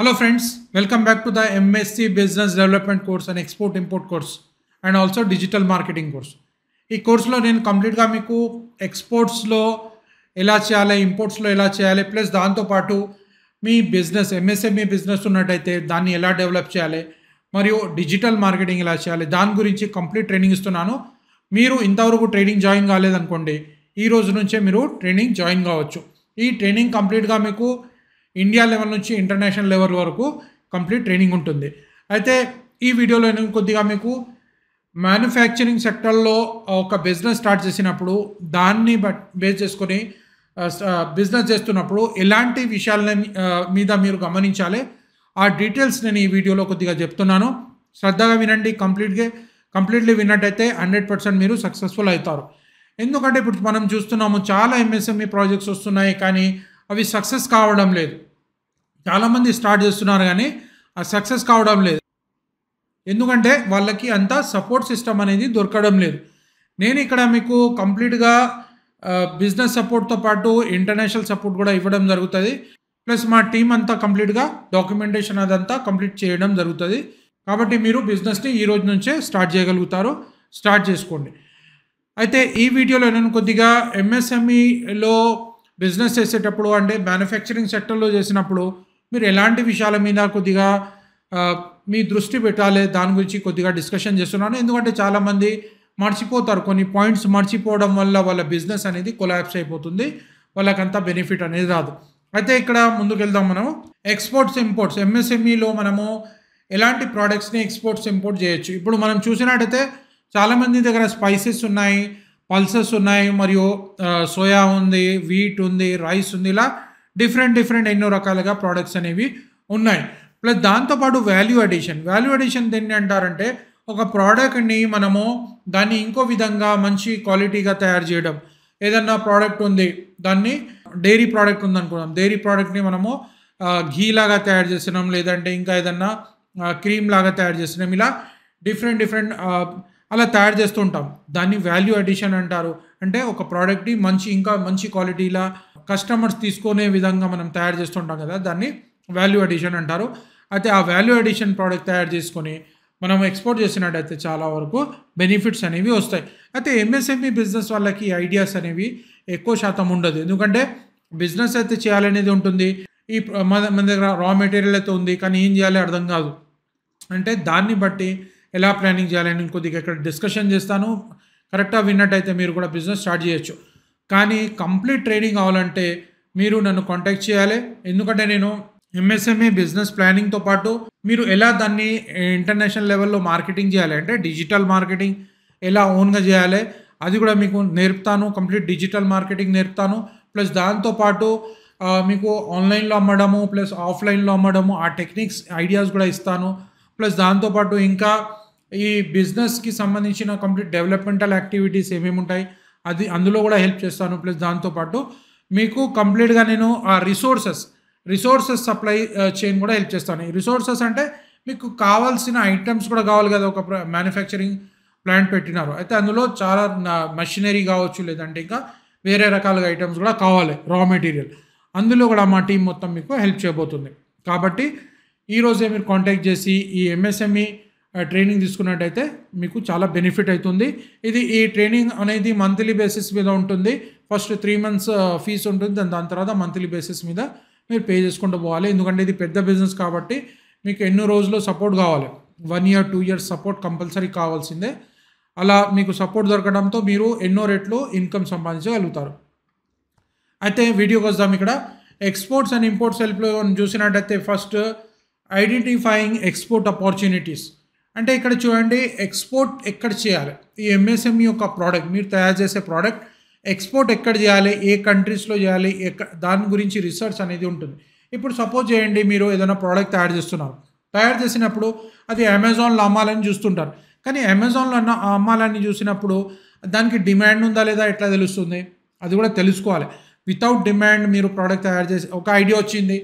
hello friends welcome back to the MSc business development course and export import course and also digital marketing course ఈ కోర్సులో నేను కంప్లీట్గా మీకు ఎక్స్పోర్ట్స్లో ఎలా చేయాలి ఇంపోర్ట్స్లో ఎలా చేయాలి ప్లస్ దాంతోపాటు మీ బిజినెస్ ఎంఎస్ఎంఈ బిజినెస్ ఉన్నట్టయితే దాన్ని ఎలా డెవలప్ చేయాలి మరియు డిజిటల్ మార్కెటింగ్ ఎలా చేయాలి దాని గురించి కంప్లీట్ ట్రైనింగ్ ఇస్తున్నాను మీరు ఇంతవరకు ట్రైనింగ్ జాయిన్ కాలేదనుకోండి ఈ రోజు నుంచే మీరు ట్రైనింగ్ జాయిన్ కావచ్చు ఈ ట్రైనింగ్ కంప్లీట్గా మీకు ఇండియా లెవెల్ నుంచి ఇంటర్నేషనల్ లెవెల్ వరకు కంప్లీట్ ట్రైనింగ్ ఉంటుంది అయితే ఈ వీడియోలో నేను కొద్దిగా మీకు మ్యానుఫ్యాక్చరింగ్ సెక్టర్లో ఒక బిజినెస్ స్టార్ట్ చేసినప్పుడు దాన్ని బట్ బేస్ చేసుకొని బిజినెస్ చేస్తున్నప్పుడు ఎలాంటి విషయాల మీద మీరు గమనించాలి ఆ డీటెయిల్స్ నేను ఈ వీడియోలో కొద్దిగా చెప్తున్నాను శ్రద్ధగా వినండి కంప్లీట్గా కంప్లీట్లీ విన్నట్టయితే హండ్రెడ్ పర్సెంట్ మీరు సక్సెస్ఫుల్ అవుతారు ఎందుకంటే ఇప్పుడు మనం చూస్తున్నాము చాలా ఎంఎస్ఎంఈ ప్రాజెక్ట్స్ e వస్తున్నాయి కానీ అవి సక్సెస్ కావడం లేదు చాలామంది స్టార్ట్ చేస్తున్నారు కానీ ఆ సక్సెస్ కావడం లేదు ఎందుకంటే వాళ్ళకి అంత సపోర్ట్ సిస్టమ్ అనేది దొరకడం లేదు నేను ఇక్కడ మీకు కంప్లీట్గా బిజినెస్ సపోర్ట్తో పాటు ఇంటర్నేషనల్ సపోర్ట్ కూడా ఇవ్వడం జరుగుతుంది ప్లస్ మా టీం అంతా కంప్లీట్గా డాక్యుమెంటేషన్ అదంతా కంప్లీట్ చేయడం జరుగుతుంది కాబట్టి మీరు బిజినెస్ని ఈ రోజు నుంచే స్టార్ట్ చేయగలుగుతారు స్టార్ట్ చేసుకోండి అయితే ఈ వీడియోలో నేను కొద్దిగా ఎంఎస్ఎంఈలో బిజినెస్ చేసేటప్పుడు అంటే మ్యానుఫ్యాక్చరింగ్ సెక్టర్లో చేసినప్పుడు మీరు ఎలాంటి విషయాల మీద కొద్దిగా మీ దృష్టి పెట్టాలి దాని గురించి కొద్దిగా డిస్కషన్ చేస్తున్నాను ఎందుకంటే చాలామంది మర్చిపోతారు కొన్ని పాయింట్స్ మర్చిపోవడం వల్ల వాళ్ళ బిజినెస్ అనేది కొలాప్స్ అయిపోతుంది వాళ్ళకంతా బెనిఫిట్ అనేది రాదు అయితే ఇక్కడ ముందుకెళ్దాం మనం ఎక్స్పోర్ట్స్ ఇంపోర్ట్స్ ఎంఎస్ఎంఈలో మనము ఎలాంటి ప్రోడక్ట్స్ని ఎక్స్పోర్ట్స్ ఇంపోర్ట్ చేయొచ్చు ఇప్పుడు మనం చూసినట్టయితే చాలామంది దగ్గర స్పైసెస్ ఉన్నాయి పల్సెస్ ఉన్నాయి మరియు సోయా ఉంది వీట్ ఉంది రైస్ ఉంది ఇలా డిఫరెంట్ డిఫరెంట్ ఎన్నో రకాలుగా ప్రోడక్ట్స్ అనేవి ఉన్నాయి ప్లస్ దాంతోపాటు వాల్యూ అడిషన్ వాల్యూ అడిషన్ దేన్ని అంటారంటే ఒక ప్రోడక్ట్ని మనము దాన్ని ఇంకో విధంగా మంచి క్వాలిటీగా తయారు చేయడం ఏదన్నా ప్రోడక్ట్ ఉంది దాన్ని డైరీ ప్రోడక్ట్ ఉంది అనుకున్నాం డైరీ ప్రోడక్ట్ని మనము ఘీ లాగా తయారు చేస్తున్నాం లేదంటే ఇంకా ఏదన్నా క్రీమ్ లాగా తయారు చేస్తున్నాం ఇలా డిఫరెంట్ డిఫరెంట్ అలా తయారు చేస్తుంటాం దాన్ని వాల్యూ అడిషన్ అంటారు అంటే ఒక ప్రోడక్ట్ని మంచి ఇంకా మంచి క్వాలిటీలా కస్టమర్స్ తీసుకునే విధంగా మనం తయారు చేస్తుంటాం కదా దాన్ని వాల్యూ అడిషన్ అంటారు అయితే ఆ వాల్యూ అడిషన్ ప్రోడక్ట్ తయారు చేసుకొని మనం ఎక్స్పోర్ట్ చేసినట్టయితే చాలా వరకు బెనిఫిట్స్ అనేవి వస్తాయి అయితే ఎంఎస్ఎంఈ బిజినెస్ e వాళ్ళకి ఐడియాస్ అనేవి ఎక్కువ శాతం ఉండదు ఎందుకంటే బిజినెస్ అయితే చేయాలనేది ఉంటుంది ఈ మన మన దగ్గర రా మెటీరియల్ అయితే ఉంది కానీ ఏం చేయాలి అర్థం కాదు అంటే దాన్ని బట్టి ఎలా ప్లానింగ్ చేయాలని కొద్దిగా ఇక్కడ డిస్కషన్ చేస్తాను కరెక్ట్గా విన్నట్టయితే మీరు కూడా బిజినెస్ స్టార్ట్ చేయొచ్చు కానీ కంప్లీట్ ట్రైనింగ్ అవ్వాలంటే మీరు నన్ను కాంటాక్ట్ చేయాలి ఎందుకంటే నేను ఎంఎస్ఎంఏ బిజినెస్ ప్లానింగ్తో పాటు మీరు ఎలా దాన్ని ఇంటర్నేషనల్ లెవెల్లో మార్కెటింగ్ చేయాలి అంటే డిజిటల్ మార్కెటింగ్ ఎలా ఓన్గా చేయాలి అది కూడా మీకు నేర్పుతాను కంప్లీట్ డిజిటల్ మార్కెటింగ్ నేర్పుతాను ప్లస్ దాంతోపాటు మీకు ఆన్లైన్లో అమ్మడము ప్లస్ ఆఫ్లైన్లో అమ్మడము ఆ టెక్నిక్స్ ఐడియాస్ కూడా ఇస్తాను ప్లస్ దాంతోపాటు ఇంకా ఈ బిజినెస్కి సంబంధించిన కంప్లీట్ డెవలప్మెంటల్ యాక్టివిటీస్ ఏమేమి ఉంటాయి అది అందులో కూడా హెల్ప్ చేస్తాను ప్లస్ దాంతోపాటు మీకు కంప్లీట్గా నేను ఆ రిసోర్సెస్ రిసోర్సెస్ సప్లై చేయిన్ కూడా హెల్ప్ చేస్తాను రిసోర్సెస్ అంటే మీకు కావాల్సిన ఐటమ్స్ కూడా కావాలి కదా ఒక మ్యానుఫ్యాక్చరింగ్ ప్లాంట్ పెట్టినారు అయితే అందులో చాలా మషినరీ కావచ్చు లేదంటే ఇంకా వేరే రకాలుగా ఐటమ్స్ కూడా కావాలి రా మెటీరియల్ అందులో కూడా మా టీం మొత్తం మీకు హెల్ప్ చేయబోతుంది కాబట్టి ఈరోజే మీరు కాంటాక్ట్ చేసి ఈ ఎంఎస్ఎంఈ ట్రైనింగ్ తీసుకున్నట్టయితే మీకు చాలా బెనిఫిట్ అవుతుంది ఇది ఈ ట్రైనింగ్ అనేది మంత్లీ బేసిస్ మీద ఉంటుంది ఫస్ట్ త్రీ మంత్స్ ఫీజు ఉంటుంది దాని దాని తర్వాత మంత్లీ బేసిస్ మీద మీరు పే చేసుకుంటూ పోవాలి ఎందుకంటే ఇది పెద్ద బిజినెస్ కాబట్టి మీకు ఎన్నో రోజుల్లో సపోర్ట్ కావాలి one year two years support compulsory కావాల్సిందే అలా మీకు సపోర్ట్ దొరకడంతో మీరు ఎన్నో రేట్లు ఇన్కమ్ సంపాదించగలుగుతారు అయితే వీడియోకి వద్దాం ఇక్కడ ఎక్స్పోర్ట్స్ అండ్ ఇంపోర్ట్స్ హెల్ప్లో చూసినట్టయితే ఫస్ట్ ఐడెంటిఫైయింగ్ ఎక్స్పోర్ట్ ఆపర్చునిటీస్ అంటే ఇక్కడ చూడండి ఎక్స్పోర్ట్ ఎక్కడ చేయాలి ఈ ఎంఎస్ఎంఈ యొక్క ప్రోడక్ట్ మీరు తయారు చేసే ప్రోడక్ట్ ఎక్స్పోర్ట్ ఎక్కడ చేయాలి ఏ కంట్రీస్లో చేయాలి దాని గురించి రీసెర్చ్ అనేది ఉంటుంది ఇప్పుడు సపోజ్ చేయండి మీరు ఏదైనా ప్రోడక్ట్ తయారు చేస్తున్నారు తయారు చేసినప్పుడు అది అమెజాన్లో అమ్మాలని చూస్తుంటారు కానీ అమెజాన్లో అన్న అమ్మాలని చూసినప్పుడు దానికి డిమాండ్ ఉందా లేదా ఎట్లా తెలుస్తుంది అది కూడా తెలుసుకోవాలి వితౌట్ డిమాండ్ మీరు ప్రోడక్ట్ తయారు చేసి ఒక ఐడియా వచ్చింది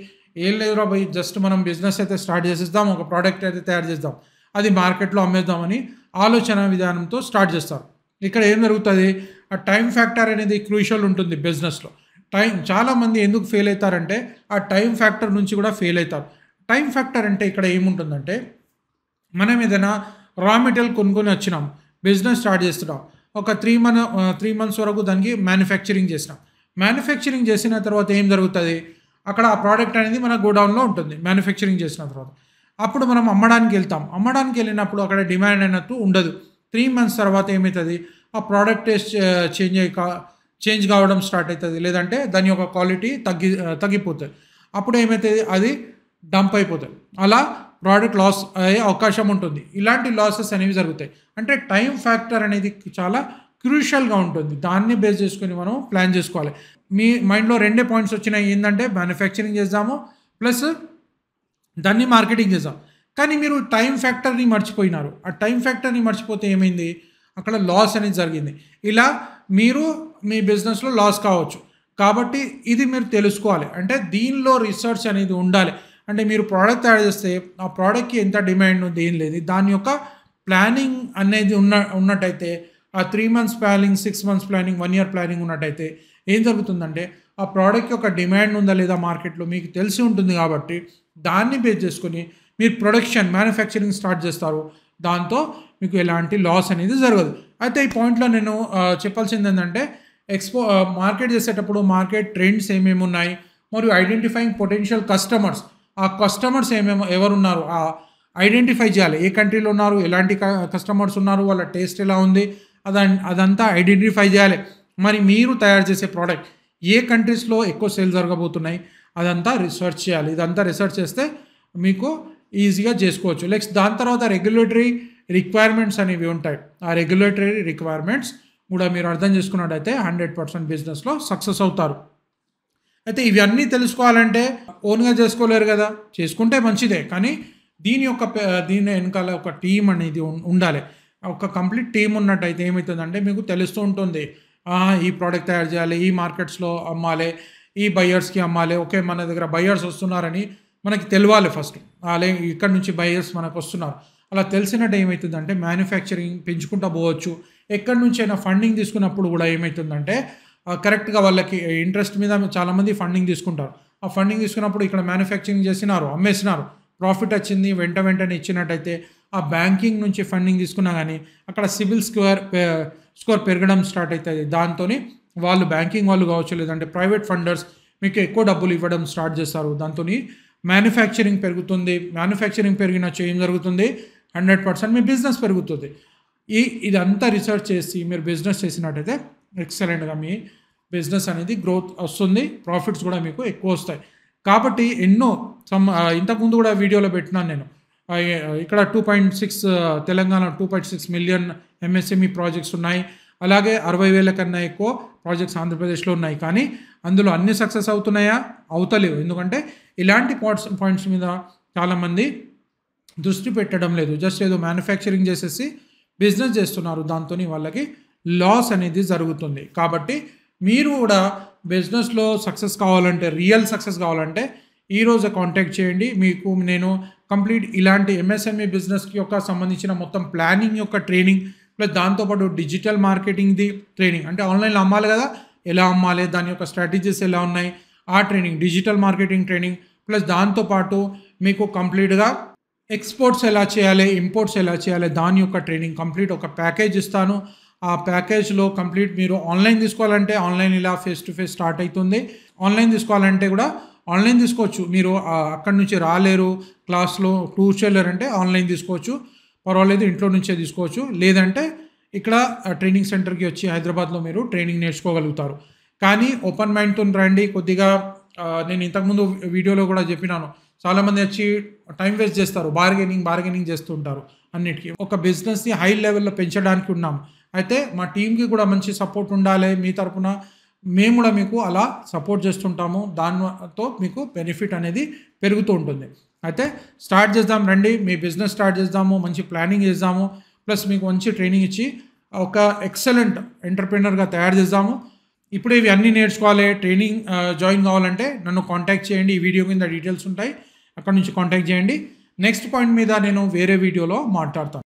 ఏం లేదురా జస్ట్ మనం బిజినెస్ అయితే స్టార్ట్ చేసేద్దాం ఒక ప్రోడక్ట్ అయితే తయారు చేద్దాం అది మార్కెట్లో అమ్మేద్దామని ఆలోచన విధానంతో స్టార్ట్ చేస్తారు ఇక్కడ ఏం జరుగుతుంది ఆ టైం ఫ్యాక్టర్ అనేది క్రూషియల్ ఉంటుంది బిజినెస్లో టైం చాలామంది ఎందుకు ఫెయిల్ అవుతారంటే ఆ టైం ఫ్యాక్టర్ నుంచి కూడా ఫెయిల్ అవుతారు టైం ఫ్యాక్టర్ అంటే ఇక్కడ ఏముంటుందంటే మనం ఏదైనా రా మెటీరియల్ కొనుక్కొని వచ్చినాం బిజినెస్ స్టార్ట్ చేస్తున్నాం ఒక త్రీ మంత్ త్రీ మంత్స్ వరకు దానికి మ్యానుఫ్యాక్చరింగ్ చేసినాం మ్యానుఫ్యాక్చరింగ్ చేసిన తర్వాత ఏం జరుగుతుంది అక్కడ ఆ ప్రోడక్ట్ అనేది మన గోడౌన్లో ఉంటుంది మ్యానుఫ్యాక్చరింగ్ చేసిన తర్వాత అప్పుడు మనం అమ్మడానికి వెళ్తాం అమ్మడానికి వెళ్ళినప్పుడు అక్కడ డిమాండ్ అయినట్టు ఉండదు త్రీ మంత్స్ తర్వాత ఏమవుతుంది ఆ ప్రోడక్ట్ టేస్ట్ చేంజ్ అయ్యి చేంజ్ కావడం స్టార్ట్ అవుతుంది లేదంటే దాని యొక్క క్వాలిటీ తగ్గి తగ్గిపోతుంది అప్పుడు ఏమవుతుంది అది డంప్ అయిపోతుంది అలా ప్రోడక్ట్ లాస్ అయ్యే అవకాశం ఉంటుంది ఇలాంటి లాసెస్ అనేవి జరుగుతాయి అంటే టైం ఫ్యాక్టర్ అనేది చాలా క్రూషియల్గా ఉంటుంది దాన్ని బేస్ చేసుకొని మనం ప్లాన్ చేసుకోవాలి మీ మైండ్లో రెండే పాయింట్స్ వచ్చినాయి ఏంటంటే మ్యానుఫ్యాక్చరింగ్ చేద్దాము ప్లస్ దాన్ని మార్కెటింగ్ చేసాం కానీ మీరు టైం ఫ్యాక్టర్ని మర్చిపోయినారు ఆ టైం ఫ్యాక్టర్ని మర్చిపోతే ఏమైంది అక్కడ లాస్ అనేది జరిగింది ఇలా మీరు మీ బిజినెస్లో లాస్ కావచ్చు కాబట్టి ఇది మీరు తెలుసుకోవాలి అంటే దీనిలో రీసెర్చ్ అనేది ఉండాలి అంటే మీరు ప్రోడక్ట్ తయారు చేస్తే ఆ ప్రోడక్ట్కి ఎంత డిమాండ్ ఉంది ఏం లేదు దాని యొక్క ప్లానింగ్ అనేది ఉన్న ఉన్నట్టయితే ఆ three months planning six months planning one year planning ఉన్నట్టయితే ఏం జరుగుతుందంటే ఆ ప్రోడక్ట్ యొక్క డిమాండ్ ఉందా లేదా మార్కెట్లో మీకు తెలిసి ఉంటుంది కాబట్టి దాన్ని బేస్ చేసుకొని మీరు ప్రొడక్షన్ మ్యానుఫ్యాక్చరింగ్ స్టార్ట్ చేస్తారు దాంతో మీకు ఎలాంటి లాస్ అనేది జరగదు అయితే ఈ పాయింట్లో నేను చెప్పాల్సింది ఏంటంటే ఎక్స్పో మార్కెట్ చేసేటప్పుడు మార్కెట్ ట్రెండ్స్ ఏమేమి ఉన్నాయి మరియు ఐడెంటిఫైయింగ్ పొటెన్షియల్ కస్టమర్స్ ఆ కస్టమర్స్ ఏమేమి ఎవరున్నారు ఆ ఐడెంటిఫై చేయాలి ఏ కంట్రీలో ఉన్నారు ఎలాంటి కస్టమర్స్ ఉన్నారు వాళ్ళ టేస్ట్ ఎలా ఉంది అదన్ అదంతా ఐడెంటిఫై చేయాలి మరి మీరు తయారు చేసే ప్రోడక్ట్ ఏ కంట్రీస్లో ఎక్కువ సేల్ జరగబోతున్నాయి అదంతా రీసెర్చ్ చేయాలి ఇదంతా రీసెర్చ్ చేస్తే మీకు ఈజీగా చేసుకోవచ్చు నెక్స్ట్ దాని తర్వాత రెగ్యులేటరీ రిక్వైర్మెంట్స్ అనేవి ఉంటాయి ఆ రెగ్యులేటరీ రిక్వైర్మెంట్స్ కూడా మీరు అర్థం చేసుకున్నట్టయితే హండ్రెడ్ పర్సెంట్ బిజినెస్లో సక్సెస్ అవుతారు అయితే ఇవన్నీ తెలుసుకోవాలంటే ఓన్గా చేసుకోలేరు కదా చేసుకుంటే మంచిదే కానీ దీని యొక్క దీని వెనకాల ఒక టీం అనేది ఉండాలి ఒక కంప్లీట్ టీం ఉన్నట్టయితే ఏమవుతుందంటే మీకు తెలుస్తూ ఉంటుంది ఈ ప్రోడక్ట్ తయారు చేయాలి ఈ మార్కెట్స్లో అమ్మాలి ఈ బయ్యర్స్కి అమ్మాలి ఓకే మన దగ్గర బయ్యర్స్ వస్తున్నారని మనకి తెలియాలి ఫస్ట్ అలాగే ఇక్కడ నుంచి బయ్యర్స్ మనకు వస్తున్నారు అలా తెలిసినట్టు ఏమవుతుందంటే మ్యానుఫ్యాక్చరింగ్ పెంచుకుంటా పోవచ్చు ఎక్కడి నుంచైనా ఫండింగ్ తీసుకున్నప్పుడు కూడా ఏమవుతుందంటే కరెక్ట్గా వాళ్ళకి ఇంట్రెస్ట్ మీద చాలామంది ఫండింగ్ తీసుకుంటారు ఆ ఫండింగ్ తీసుకున్నప్పుడు ఇక్కడ మ్యానుఫ్యాక్చరింగ్ చేసినారు అమ్మేసినారు ప్రాఫిట్ వచ్చింది వెంట వెంటనే ఇచ్చినట్టయితే ఆ బ్యాంకింగ్ నుంచి ఫండింగ్ తీసుకున్నా కానీ అక్కడ సివిల్ స్క్వేర్ స్కోర్ పెరగడం స్టార్ట్ అవుతుంది దాంతోనే వాళ్ళు బ్యాంకింగ్ వాళ్ళు కావచ్చు లేదంటే ప్రైవేట్ ఫండర్స్ మీకు ఎక్కువ డబ్బులు ఇవ్వడం స్టార్ట్ చేస్తారు దాంతో మ్యానుఫ్యాక్చరింగ్ పెరుగుతుంది మ్యానుఫ్యాక్చరింగ్ పెరిగిన చేయం జరుగుతుంది హండ్రెడ్ పర్సెంట్ మీ బిజినెస్ పెరుగుతుంది ఈ ఇదంతా రీసెర్చ్ చేసి మీరు బిజినెస్ చేసినట్టయితే ఎక్సలెంట్గా మీ బిజినెస్ అనేది గ్రోత్ వస్తుంది ప్రాఫిట్స్ కూడా మీకు ఎక్కువ వస్తాయి కాబట్టి ఎన్నో సమ్ ఇంతకుముందు కూడా వీడియోలో పెట్టినాను నేను ఇక్కడ two point six Telangana two point six million MSME projects ఉన్నాయి అలాగే అరవై వేల కన్నా ఎక్కువ ప్రాజెక్ట్స్ ఆంధ్రప్రదేశ్లో ఉన్నాయి కానీ అందులో అన్ని సక్సెస్ అవుతున్నాయా అవుతలేవు ఎందుకంటే ఇలాంటి పాయింట్స్ పాయింట్స్ మీద చాలామంది దృష్టి పెట్టడం లేదు జస్ట్ ఏదో మ్యానుఫ్యాక్చరింగ్ చేసేసి బిజినెస్ చేస్తున్నారు దాంతో వాళ్ళకి లాస్ అనేది జరుగుతుంది కాబట్టి మీరు కూడా బిజినెస్లో సక్సెస్ కావాలంటే రియల్ సక్సెస్ కావాలంటే ఈరోజు కాంటాక్ట్ చేయండి మీకు నేను కంప్లీట్ ఇలాంటి ఎంఎస్ఎంఈ బిజినెస్కి e యొక్క సంబంధించిన మొత్తం ప్లానింగ్ యొక్క ట్రైనింగ్ ప్లస్ దాంతోపాటు డిజిటల్ మార్కెటింగ్ది ట్రైనింగ్ అంటే ఆన్లైన్లో అమ్మాలి కదా ఎలా అమ్మాలి దాని యొక్క స్ట్రాటజీస్ ఎలా ఉన్నాయి ఆ training digital marketing training plus దాంతోపాటు మీకు కంప్లీట్గా ఎక్స్పోర్ట్స్ ఎలా చేయాలి ఇంపోర్ట్స్ ఎలా చేయాలి దాని యొక్క ట్రైనింగ్ కంప్లీట్ ఒక ప్యాకేజ్ ఇస్తాను ఆ ప్యాకేజ్లో కంప్లీట్ మీరు ఆన్లైన్ తీసుకోవాలంటే ఆన్లైన్ ఇలా ఫేస్ టు ఫేస్ స్టార్ట్ అవుతుంది ఆన్లైన్ తీసుకోవాలంటే కూడా ఆన్లైన్ తీసుకోవచ్చు మీరు అక్కడి నుంచి రాలేరు క్లాస్లో టూర్ చేయలేరంటే ఆన్లైన్ తీసుకోవచ్చు పర్వాలేదు ఇంట్లో నుంచే తీసుకోవచ్చు లేదంటే ఇక్కడ ట్రైనింగ్ సెంటర్కి వచ్చి హైదరాబాద్లో మీరు ట్రైనింగ్ నేర్చుకోగలుగుతారు కానీ ఓపెన్ మైండ్తో రండి కొద్దిగా నేను ఇంతకుముందు వీడియోలో కూడా చెప్పినాను చాలామంది వచ్చి టైం వేస్ట్ చేస్తారు బార్గెనింగ్ బార్గెనింగ్ చేస్తుంటారు అన్నిటికీ ఒక బిజినెస్ని హై లెవెల్లో పెంచడానికి ఉన్నాం అయితే మా టీంకి కూడా మంచి సపోర్ట్ ఉండాలి మీ తరపున మేము కూడా మీకు అలా సపోర్ట్ చేస్తుంటాము దానితో మీకు బెనిఫిట్ అనేది పెరుగుతూ ఉంటుంది అయితే స్టార్ట్ చేద్దాం రండి మీ బిజినెస్ స్టార్ట్ చేద్దాము మంచి ప్లానింగ్ చేద్దాము ప్లస్ మీకు మంచి ట్రైనింగ్ ఇచ్చి ఒక ఎక్సలెంట్ ఎంటర్ప్రీనర్గా తయారు చేద్దాము ఇప్పుడు ఇవి అన్నీ నేర్చుకోవాలి ట్రైనింగ్ జాయిన్ కావాలంటే నన్ను కాంటాక్ట్ చేయండి ఈ వీడియో కింద డీటెయిల్స్ ఉంటాయి అక్కడ నుంచి కాంటాక్ట్ చేయండి నెక్స్ట్ పాయింట్ మీద నేను వేరే వీడియోలో మాట్లాడతాను